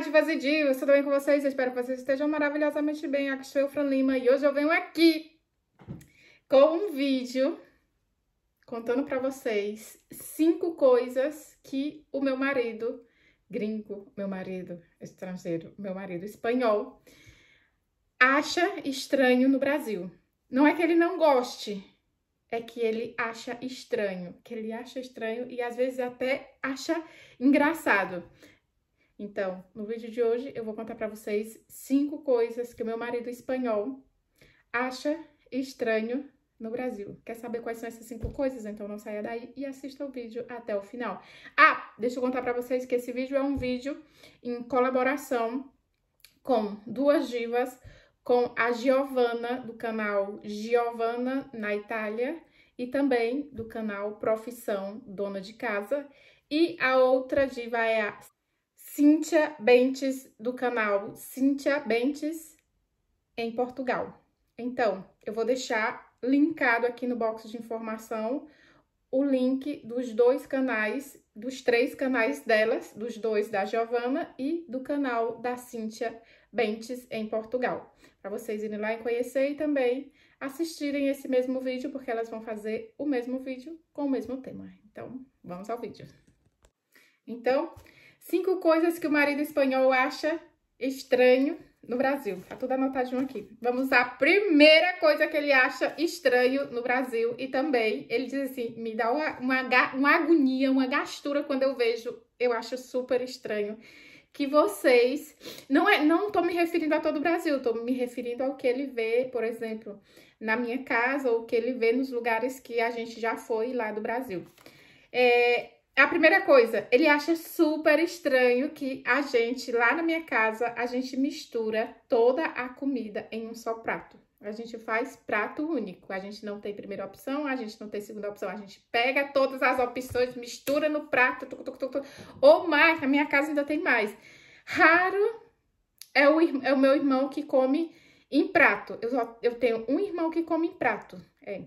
tarde, Vazidio! Tudo bem com vocês? Eu espero que vocês estejam maravilhosamente bem. Aqui sou eu, Fran Lima, e hoje eu venho aqui com um vídeo contando para vocês cinco coisas que o meu marido gringo, meu marido estrangeiro, meu marido espanhol, acha estranho no Brasil. Não é que ele não goste, é que ele acha estranho, que ele acha estranho e às vezes até acha engraçado. Então, no vídeo de hoje eu vou contar para vocês cinco coisas que o meu marido espanhol acha estranho no Brasil. Quer saber quais são essas cinco coisas? Então não saia daí e assista o vídeo até o final. Ah, deixa eu contar para vocês que esse vídeo é um vídeo em colaboração com duas divas, com a Giovana do canal Giovana na Itália e também do canal Profissão Dona de Casa. E a outra diva é a Cíntia Bentes, do canal Cíntia Bentes, em Portugal. Então, eu vou deixar linkado aqui no box de informação o link dos dois canais, dos três canais delas, dos dois da Giovana e do canal da Cíntia Bentes em Portugal, para vocês irem lá e conhecer e também assistirem esse mesmo vídeo, porque elas vão fazer o mesmo vídeo com o mesmo tema. Então, vamos ao vídeo. Então, Cinco coisas que o marido espanhol acha estranho no Brasil. Tá tudo anotadinho aqui. Vamos à primeira coisa que ele acha estranho no Brasil. E também, ele diz assim, me dá uma, uma, uma agonia, uma gastura quando eu vejo. Eu acho super estranho que vocês... Não é, não tô me referindo a todo o Brasil, tô me referindo ao que ele vê, por exemplo, na minha casa ou o que ele vê nos lugares que a gente já foi lá do Brasil. É, é a primeira coisa, ele acha super estranho que a gente, lá na minha casa, a gente mistura toda a comida em um só prato. A gente faz prato único. A gente não tem primeira opção, a gente não tem segunda opção. A gente pega todas as opções, mistura no prato, tuc, tuc, tuc, ou mais. Na minha casa ainda tem mais. Raro é o, é o meu irmão que come em prato. Eu, só, eu tenho um irmão que come em prato. É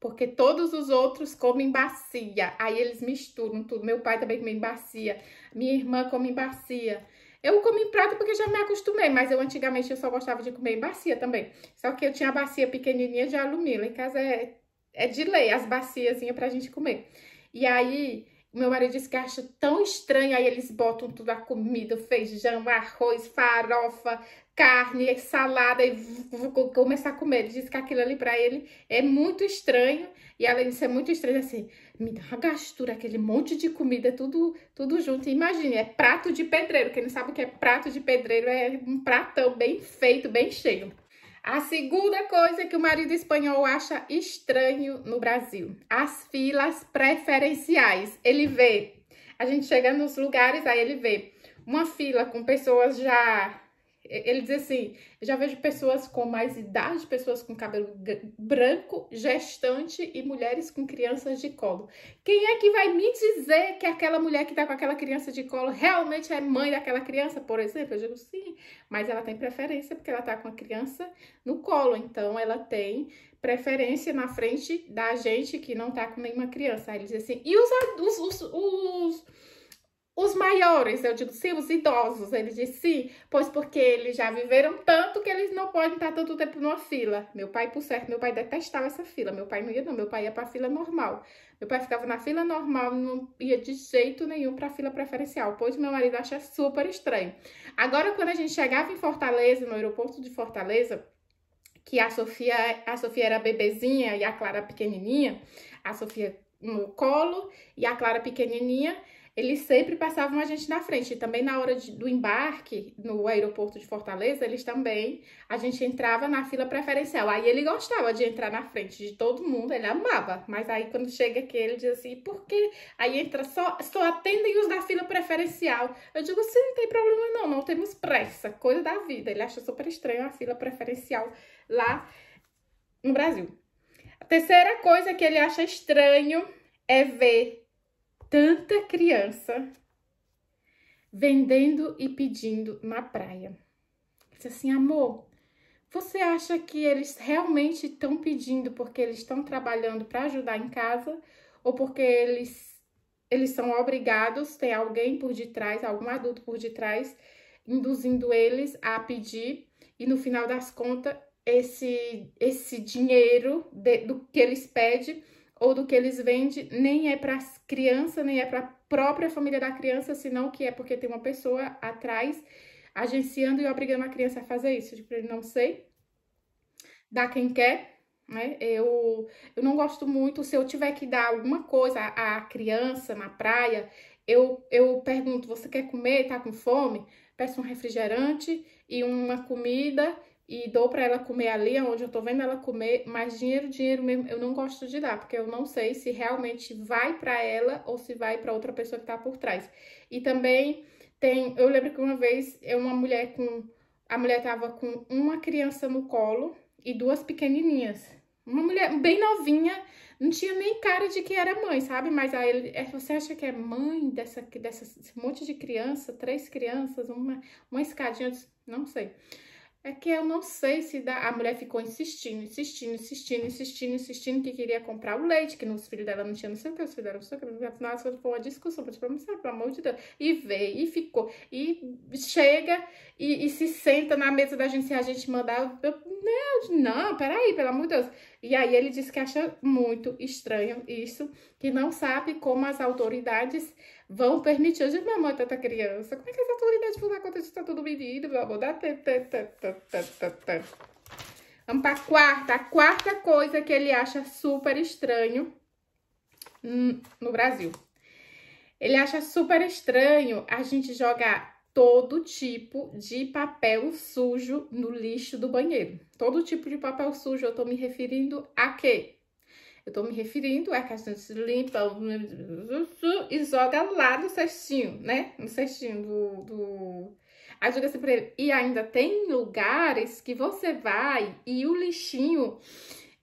porque todos os outros comem bacia. Aí eles misturam tudo. Meu pai também come bacia, minha irmã come bacia. Eu como em prato porque já me acostumei, mas eu antigamente eu só gostava de comer em bacia também. Só que eu tinha a bacia pequenininha de alumínio, em casa é, é de lei as baciazinhas pra gente comer. E aí meu marido disse que acha tão estranho, aí eles botam tudo a comida, feijão, arroz, farofa, carne, salada e começar a comer. Ele disse que aquilo ali para ele é muito estranho e além disso é muito estranho assim, me dá uma gastura, aquele monte de comida, tudo, tudo junto. Imagina, imagine, é prato de pedreiro, quem não sabe o que é prato de pedreiro, é um pratão bem feito, bem cheio. A segunda coisa que o marido espanhol acha estranho no Brasil, as filas preferenciais. Ele vê, a gente chega nos lugares, aí ele vê uma fila com pessoas já ele diz assim: eu já vejo pessoas com mais idade, pessoas com cabelo branco, gestante e mulheres com crianças de colo. Quem é que vai me dizer que aquela mulher que tá com aquela criança de colo realmente é mãe daquela criança, por exemplo? Eu digo sim, mas ela tem preferência porque ela tá com a criança no colo, então ela tem preferência na frente da gente que não tá com nenhuma criança. Aí ele diz assim: e os, os, os, os os maiores, eu digo sim, os idosos, ele diz sim, pois porque eles já viveram tanto que eles não podem estar tanto tempo numa fila. Meu pai, por certo, meu pai detestava essa fila, meu pai não ia não, meu pai ia para a fila normal. Meu pai ficava na fila normal, não ia de jeito nenhum para a fila preferencial, pois meu marido acha super estranho. Agora, quando a gente chegava em Fortaleza, no aeroporto de Fortaleza, que a Sofia, a Sofia era bebezinha e a Clara pequenininha, a Sofia no colo e a Clara pequenininha, eles sempre passavam a gente na frente. E também na hora de, do embarque no aeroporto de Fortaleza, eles também, a gente entrava na fila preferencial. Aí ele gostava de entrar na frente de todo mundo, ele amava. Mas aí quando chega aqui, ele diz assim, por quê? Aí entra, só, só atendem os da fila preferencial. Eu digo, sim, não tem problema não, não temos pressa, coisa da vida. Ele acha super estranho a fila preferencial lá no Brasil. A terceira coisa que ele acha estranho é ver tanta criança vendendo e pedindo na praia. Disse assim, amor, você acha que eles realmente estão pedindo porque eles estão trabalhando para ajudar em casa ou porque eles eles são obrigados, tem alguém por detrás, algum adulto por detrás, induzindo eles a pedir e no final das contas esse esse dinheiro de, do que eles pedem ou do que eles vendem, nem é para criança, nem é para a própria família da criança, senão que é porque tem uma pessoa atrás agenciando e obrigando a criança a fazer isso. Tipo, ele não sei, dá quem quer, né? Eu, eu não gosto muito, se eu tiver que dar alguma coisa à criança na praia, eu, eu pergunto, você quer comer, tá com fome? Peço um refrigerante e uma comida e dou para ela comer ali onde eu tô vendo ela comer, mas dinheiro, dinheiro mesmo, eu não gosto de dar, porque eu não sei se realmente vai para ela ou se vai para outra pessoa que tá por trás. E também tem, eu lembro que uma vez uma mulher com a mulher tava com uma criança no colo e duas pequenininhas. Uma mulher bem novinha, não tinha nem cara de que era mãe, sabe? Mas aí ele, é, você acha que é mãe dessa, dessa, desse monte de criança, três crianças, uma, uma escadinha, não sei. É que eu não sei se dá... a mulher ficou insistindo, insistindo, insistindo, insistindo, insistindo que queria comprar o leite, que nos filhos dela não tinha, não sei o que, os filhos dela não sei o que, foi uma discussão, pra tipo, te pelo amor de Deus. E veio, e ficou, e chega, e, e se senta na mesa da gente, se a gente mandar, eu, não, não, peraí, pelo amor de Deus. E aí ele diz que acha muito estranho isso, que não sabe como as autoridades vão permitir. Eu digo, meu amor, é tanta criança, como é que as autoridades vão dar conta de estar tudo medido, meu amor? Dá tê, tê, tê, tê, tê, tê, Vamos para a quarta. A quarta coisa que ele acha super estranho no Brasil. Ele acha super estranho a gente jogar todo tipo de papel sujo no lixo do banheiro. Todo tipo de papel sujo, eu tô me referindo a quê? Eu tô me referindo a que a gente limpa e joga lá no cestinho, né? No cestinho do... do... Aí diga assim pra ele, e ainda tem lugares que você vai e o lixinho...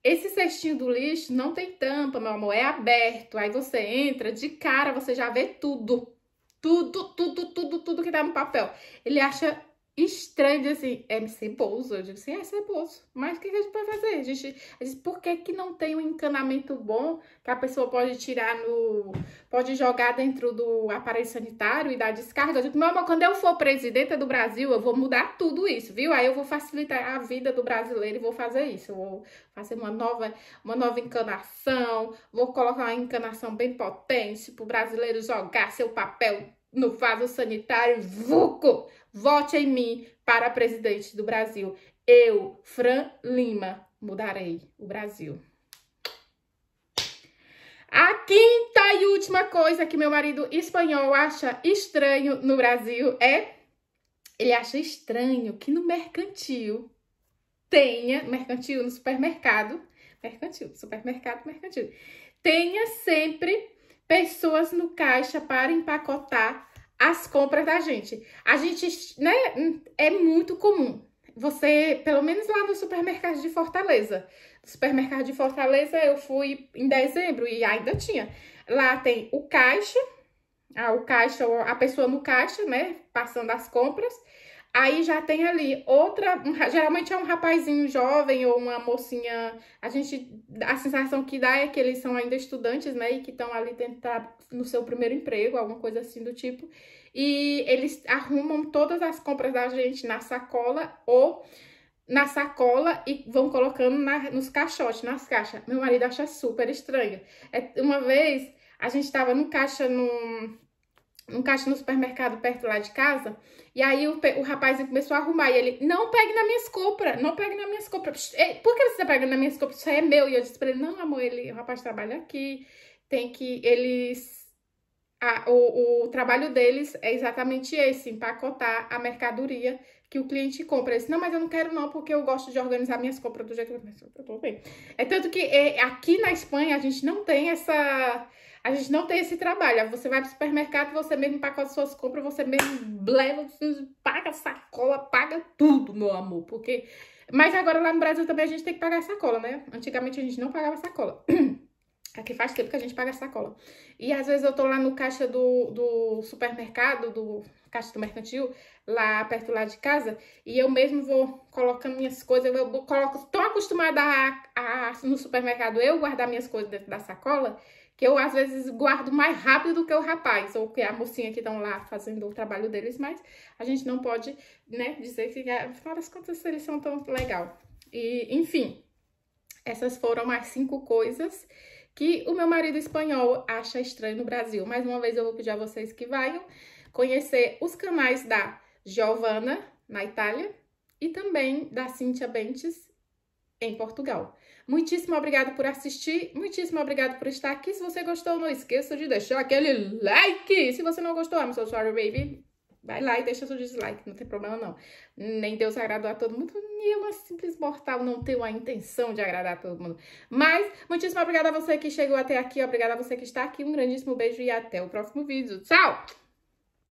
Esse cestinho do lixo não tem tampa, meu amor, é aberto. Aí você entra, de cara você já vê tudo tudo, tudo, tudo, tudo que tá no papel. Ele acha estranho de assim, é sem pouso. Eu digo assim, é sem pouso. Mas o que, que, a gente pode fazer? A gente, a gente, por que, que não tem um encanamento bom que a pessoa pode tirar no. pode jogar dentro do aparelho sanitário e dar descarga? Eu digo, meu amor, quando eu for presidenta do Brasil, eu vou mudar tudo isso, viu? Aí eu vou facilitar a vida do brasileiro e vou fazer isso. Eu vou fazer uma nova, uma nova encanação, vou colocar uma encanação bem potente pro brasileiro jogar seu papel no vaso sanitário, VUCO, vote em mim para presidente do Brasil. Eu, Fran Lima, mudarei o Brasil. A quinta e última coisa que meu marido espanhol acha estranho no Brasil é ele acha estranho que no mercantil tenha mercantil no supermercado, mercantil, supermercado, mercantil. Tenha sempre pessoas no caixa para empacotar as compras da gente. A gente, né, hum, é muito comum. Você, pelo menos lá no supermercado de Fortaleza. supermercado de Fortaleza eu fui em dezembro e ainda tinha. Lá tem o caixa, a, ah, o caixa, a pessoa no caixa, né, passando as compras. Aí já tem ali outra, geralmente é um rapazinho jovem ou uma mocinha. A gente, a sensação que dá é que eles são ainda estudantes, né, e que estão ali tentar no seu primeiro emprego, alguma coisa assim do tipo. E eles arrumam todas as compras da gente na sacola ou na sacola e vão colocando na, nos caixotes, nas caixas. Meu marido acha super estranho. É, uma vez a gente estava no caixa num um caixa no supermercado perto lá de casa. E aí o, o rapaz começou a arrumar. E ele, não pegue na minha compras, não pegue na minha compras. Por que você tá pegando na minha compras? Isso é meu. E eu disse pra ele, não, amor, ele, o rapaz trabalha aqui, tem que. Eles. A, o, o trabalho deles é exatamente esse, empacotar a mercadoria que o cliente compra. Eu disse, não, mas eu não quero não, porque eu gosto de organizar minhas compras do jeito que eu estou bem. É tanto que é, aqui na Espanha a gente não tem essa... A gente não tem esse trabalho. Você vai pro supermercado, você mesmo paga suas compras, você mesmo leva, paga sacola, paga tudo, meu amor. Porque... Mas agora lá no Brasil também a gente tem que pagar sacola, né? Antigamente a gente não pagava sacola. Aqui faz tempo que a gente paga sacola. E às vezes eu tô lá no caixa do, do supermercado, do caixa do mercantil, lá perto lá de casa, e eu mesmo vou colocando minhas coisas, eu coloco, tão acostumada a, a, no supermercado eu guardar minhas coisas dentro da sacola, que eu às vezes guardo mais rápido do que o rapaz, ou que a mocinha que estão lá fazendo o trabalho deles, mas a gente não pode, né, dizer que, afinal ah, das contas, eles são tão legal. E, enfim, essas foram as cinco coisas que o meu marido espanhol acha estranho no Brasil. Mais uma vez eu vou pedir a vocês que venham conhecer os canais da Giovanna na Itália e também da Cíntia Bentes em Portugal. Muitíssimo obrigado por assistir, muitíssimo obrigado por estar aqui. Se você gostou, não esqueça de deixar aquele like. Se você não gostou, I'm so sorry, baby. Vai lá e deixa seu dislike, não tem problema não. Nem Deus agradou a todo mundo, e eu, uma é simples mortal, não tenho a intenção de agradar todo mundo. Mas, muitíssimo obrigada a você que chegou até aqui. Obrigada a você que está aqui. Um grandíssimo beijo e até o próximo vídeo. Tchau!